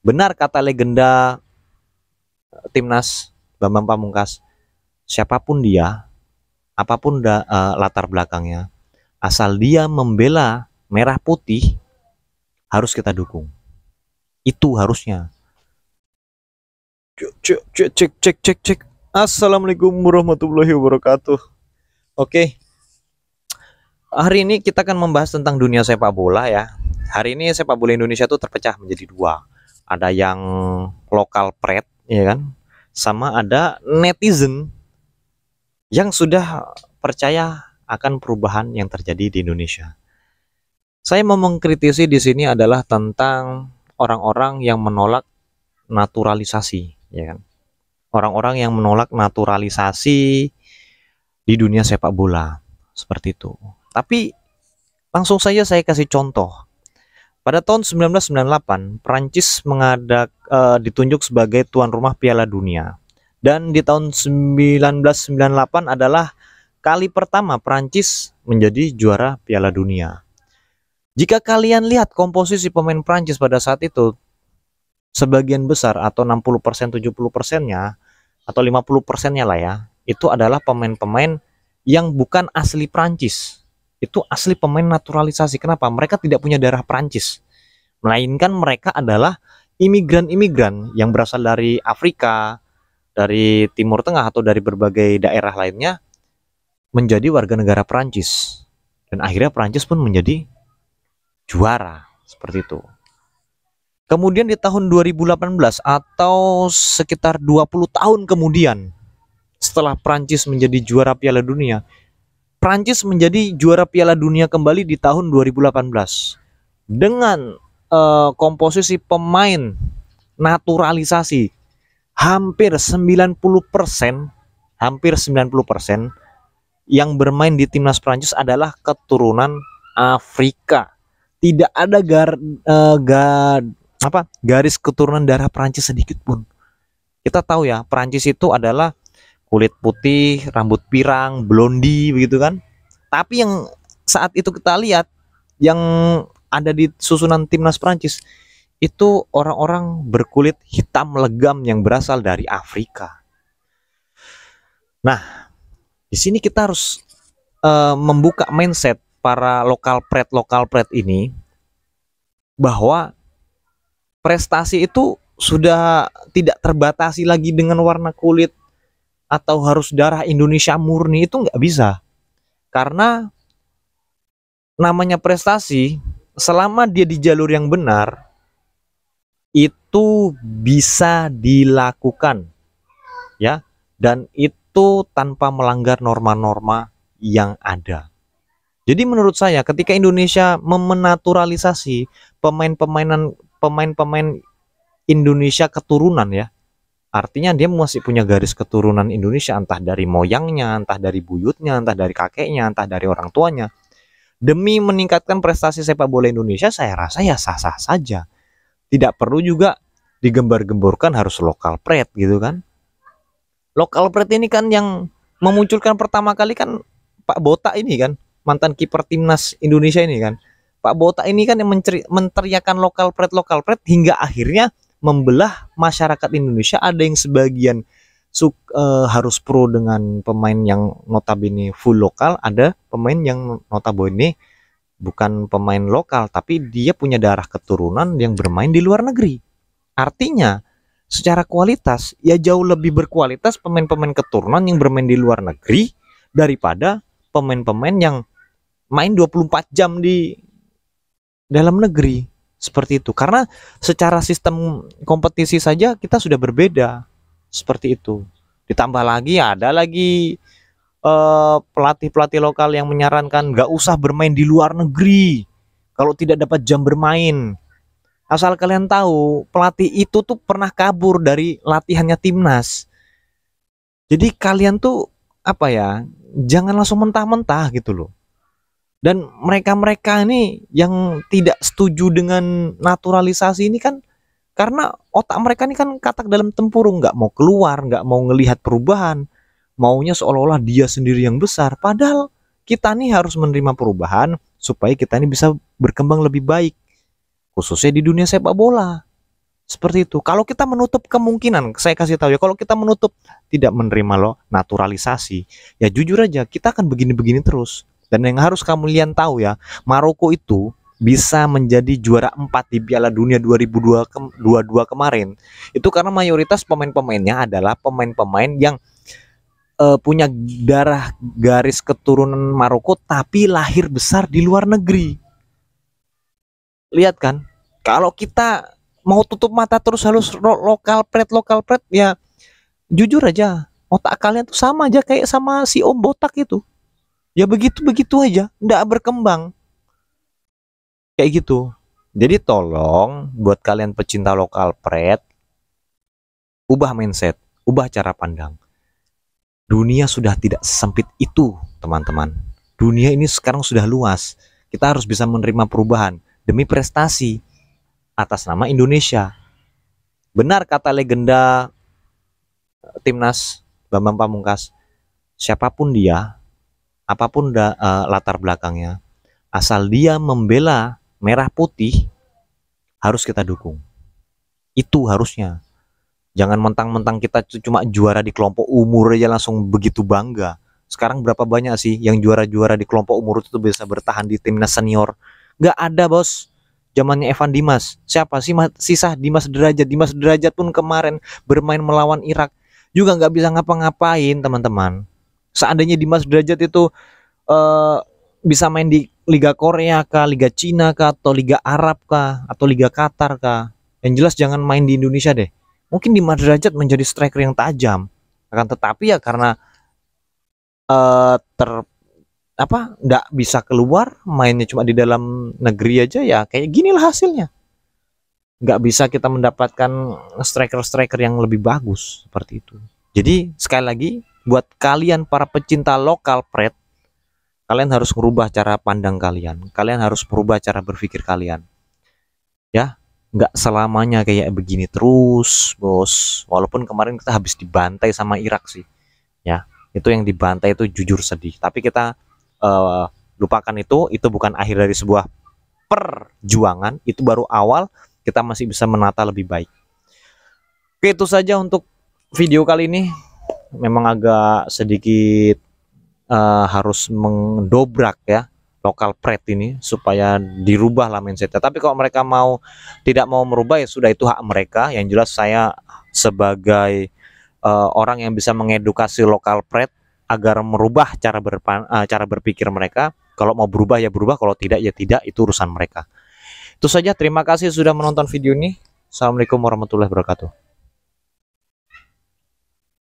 Benar kata legenda eh, timnas Bambang Pamungkas, siapapun dia, apapun da, uh, latar belakangnya, asal dia membela merah putih harus kita dukung. Itu harusnya. Cek cek cek cek cek cek. Assalamualaikum warahmatullahi wabarakatuh. Oke. Hari ini kita akan membahas tentang dunia sepak bola ya. Hari ini sepak bola Indonesia itu terpecah menjadi dua ada yang lokal pret ya kan sama ada netizen yang sudah percaya akan perubahan yang terjadi di Indonesia. Saya mau mengkritisi di sini adalah tentang orang-orang yang menolak naturalisasi, ya kan? Orang-orang yang menolak naturalisasi di dunia sepak bola seperti itu. Tapi langsung saja saya kasih contoh. Pada tahun 1998, Prancis mengadak e, ditunjuk sebagai tuan rumah Piala Dunia. Dan di tahun 1998 adalah kali pertama Prancis menjadi juara Piala Dunia. Jika kalian lihat komposisi pemain Prancis pada saat itu, sebagian besar atau 60% 70%-nya atau 50%-nya lah ya, itu adalah pemain-pemain yang bukan asli Prancis itu asli pemain naturalisasi. Kenapa? Mereka tidak punya darah Perancis. Melainkan mereka adalah imigran-imigran yang berasal dari Afrika, dari Timur Tengah atau dari berbagai daerah lainnya menjadi warga negara Perancis. Dan akhirnya Perancis pun menjadi juara seperti itu. Kemudian di tahun 2018 atau sekitar 20 tahun kemudian setelah Prancis menjadi juara Piala Dunia, Prancis menjadi juara Piala Dunia kembali di tahun 2018 dengan uh, komposisi pemain naturalisasi hampir 90% hampir 90% yang bermain di timnas Prancis adalah keturunan Afrika. Tidak ada gar, uh, eh, gar apa garis keturunan darah Prancis sedikit pun. Kita tahu ya, Prancis itu adalah kulit putih, rambut pirang, blondi begitu kan. Tapi yang saat itu kita lihat yang ada di susunan timnas Prancis itu orang-orang berkulit hitam legam yang berasal dari Afrika. Nah, di sini kita harus uh, membuka mindset para lokal pret lokal pret ini bahwa prestasi itu sudah tidak terbatasi lagi dengan warna kulit atau harus darah Indonesia murni itu nggak bisa karena namanya prestasi selama dia di jalur yang benar itu bisa dilakukan ya dan itu tanpa melanggar norma-norma yang ada jadi menurut saya ketika Indonesia memenaturalisasi pemain-pemainan pemain-pemain Indonesia keturunan ya Artinya dia masih punya garis keturunan Indonesia entah dari moyangnya, entah dari buyutnya, entah dari kakeknya, entah dari orang tuanya. Demi meningkatkan prestasi sepak bola Indonesia saya rasa ya sah-sah saja. Tidak perlu juga digembar gemburkan harus lokal pride gitu kan. Lokal pride ini kan yang memunculkan pertama kali kan Pak Botak ini kan, mantan kiper timnas Indonesia ini kan. Pak Botak ini kan yang menteri, meneriakan lokal pride lokal pride hingga akhirnya membelah masyarakat Indonesia ada yang sebagian suk, e, harus pro dengan pemain yang notabene full lokal ada pemain yang notabene bukan pemain lokal tapi dia punya darah keturunan yang bermain di luar negeri artinya secara kualitas ya jauh lebih berkualitas pemain-pemain keturunan yang bermain di luar negeri daripada pemain-pemain yang main 24 jam di dalam negeri seperti itu karena secara sistem kompetisi saja kita sudah berbeda seperti itu ditambah lagi ada lagi eh, pelatih-pelatih uh, lokal yang menyarankan nggak usah bermain di luar negeri kalau tidak dapat jam bermain asal kalian tahu pelatih itu tuh pernah kabur dari latihannya timnas jadi kalian tuh apa ya jangan langsung mentah-mentah gitu loh dan mereka-mereka ini yang tidak setuju dengan naturalisasi ini kan karena otak mereka ini kan katak dalam tempurung nggak mau keluar nggak mau ngelihat perubahan maunya seolah-olah dia sendiri yang besar padahal kita nih harus menerima perubahan supaya kita ini bisa berkembang lebih baik khususnya di dunia sepak bola seperti itu kalau kita menutup kemungkinan saya kasih tahu ya kalau kita menutup tidak menerima lo naturalisasi ya jujur aja kita akan begini-begini terus dan yang harus kamu lihat tahu ya, Maroko itu bisa menjadi juara 4 di Piala Dunia 2022 kemarin. Itu karena mayoritas pemain-pemainnya adalah pemain-pemain yang uh, punya darah garis keturunan Maroko tapi lahir besar di luar negeri. Lihat kan, kalau kita mau tutup mata terus harus lokal pret lokal pret ya jujur aja otak kalian tuh sama aja kayak sama si Om Botak itu ya begitu begitu aja ndak berkembang kayak gitu jadi tolong buat kalian pecinta lokal pret ubah mindset ubah cara pandang dunia sudah tidak sempit itu teman-teman dunia ini sekarang sudah luas kita harus bisa menerima perubahan demi prestasi atas nama Indonesia benar kata legenda eh, timnas Bambang Pamungkas siapapun dia apapun da, uh, latar belakangnya, asal dia membela merah putih harus kita dukung. Itu harusnya. Jangan mentang-mentang kita cuma juara di kelompok umur aja langsung begitu bangga. Sekarang berapa banyak sih yang juara-juara di kelompok umur itu bisa bertahan di timnas senior? Gak ada bos. Zamannya Evan Dimas. Siapa sih sisa Dimas Derajat? Dimas Derajat pun kemarin bermain melawan Irak juga gak bisa ngapa-ngapain teman-teman seandainya Dimas Derajat itu uh, bisa main di Liga Korea kah, Liga Cina kah, atau Liga Arab kah, atau Liga Qatar kah. Yang jelas jangan main di Indonesia deh. Mungkin Dimas Derajat menjadi striker yang tajam. Akan tetapi ya karena uh, ter apa nggak bisa keluar mainnya cuma di dalam negeri aja ya kayak gini lah hasilnya nggak bisa kita mendapatkan striker-striker yang lebih bagus seperti itu jadi sekali lagi buat kalian para pecinta lokal pret, kalian harus merubah cara pandang kalian. Kalian harus merubah cara berpikir kalian. Ya, nggak selamanya kayak begini terus, bos. Walaupun kemarin kita habis dibantai sama Irak sih, ya. Itu yang dibantai itu jujur sedih. Tapi kita uh, lupakan itu. Itu bukan akhir dari sebuah perjuangan. Itu baru awal. Kita masih bisa menata lebih baik. Oke, itu saja untuk video kali ini memang agak sedikit uh, harus mendobrak ya lokal pret ini supaya dirubah lah mindsetnya. Tapi kalau mereka mau tidak mau merubah ya sudah itu hak mereka. Yang jelas saya sebagai uh, orang yang bisa mengedukasi lokal pret agar merubah cara berpan, uh, cara berpikir mereka. Kalau mau berubah ya berubah, kalau tidak ya tidak, itu urusan mereka. Itu saja, terima kasih sudah menonton video ini. Assalamualaikum warahmatullahi wabarakatuh.